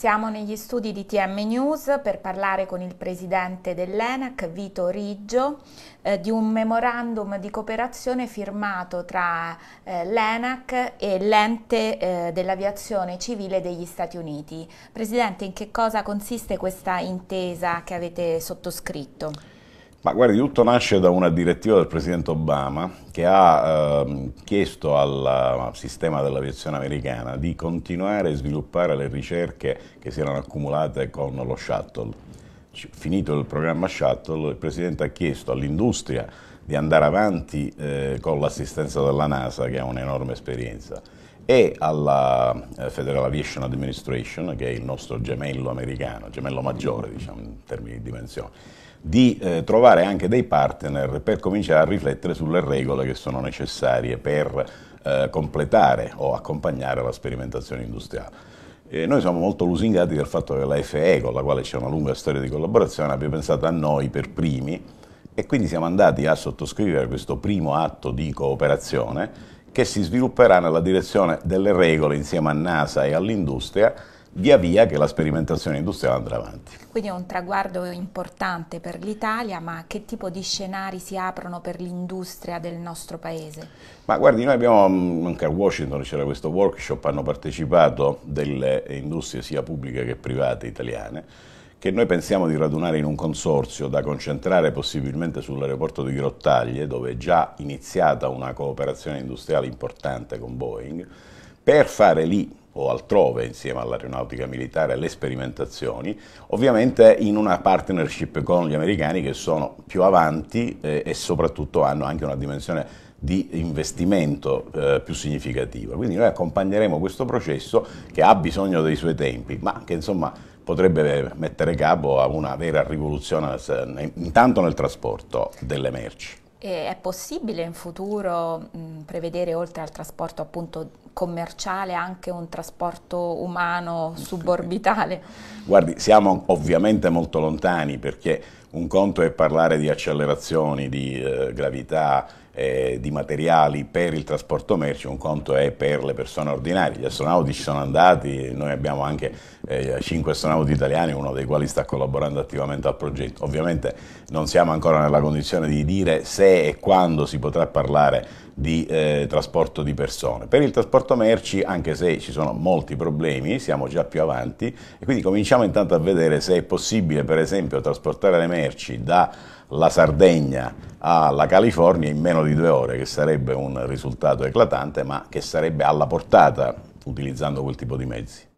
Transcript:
Siamo negli studi di TM News per parlare con il presidente dell'ENAC, Vito Riggio, eh, di un memorandum di cooperazione firmato tra eh, l'ENAC e l'ente eh, dell'aviazione civile degli Stati Uniti. Presidente, in che cosa consiste questa intesa che avete sottoscritto? Ma guardi, tutto nasce da una direttiva del Presidente Obama che ha ehm, chiesto al eh, sistema dell'aviazione americana di continuare a sviluppare le ricerche che si erano accumulate con lo shuttle. Finito il programma shuttle, il Presidente ha chiesto all'industria di andare avanti eh, con l'assistenza della NASA, che ha un'enorme esperienza, e alla eh, Federal Aviation Administration, che è il nostro gemello americano, gemello maggiore diciamo in termini di dimensione di eh, trovare anche dei partner per cominciare a riflettere sulle regole che sono necessarie per eh, completare o accompagnare la sperimentazione industriale. E noi siamo molto lusingati dal fatto che la FE, con la quale c'è una lunga storia di collaborazione, abbia pensato a noi per primi e quindi siamo andati a sottoscrivere questo primo atto di cooperazione che si svilupperà nella direzione delle regole insieme a NASA e all'industria via via che la sperimentazione industriale andrà avanti. Quindi è un traguardo importante per l'Italia, ma che tipo di scenari si aprono per l'industria del nostro paese? Ma guardi, noi abbiamo, mm, anche a Washington c'era questo workshop, hanno partecipato delle industrie sia pubbliche che private italiane, che noi pensiamo di radunare in un consorzio da concentrare possibilmente sull'aeroporto di Grottaglie, dove è già iniziata una cooperazione industriale importante con Boeing, per fare lì o altrove insieme all'aeronautica militare le sperimentazioni, ovviamente in una partnership con gli americani che sono più avanti eh, e soprattutto hanno anche una dimensione di investimento eh, più significativa. Quindi noi accompagneremo questo processo che ha bisogno dei suoi tempi, ma che insomma potrebbe mettere capo a una vera rivoluzione intanto nel trasporto delle merci. E è possibile in futuro mh, prevedere oltre al trasporto appunto commerciale anche un trasporto umano suborbitale? Guardi, siamo ovviamente molto lontani perché un conto è parlare di accelerazioni, di eh, gravità, eh, di materiali per il trasporto merci, un conto è per le persone ordinarie. Gli astronauti ci sono andati, noi abbiamo anche eh, 5 astronauti italiani, uno dei quali sta collaborando attivamente al progetto. Ovviamente non siamo ancora nella condizione di dire se e quando si potrà parlare di eh, trasporto di persone. Per il trasporto merci, anche se ci sono molti problemi, siamo già più avanti e quindi cominciamo intanto a vedere se è possibile, per esempio, trasportare le merci merci dalla Sardegna alla California in meno di due ore, che sarebbe un risultato eclatante, ma che sarebbe alla portata utilizzando quel tipo di mezzi.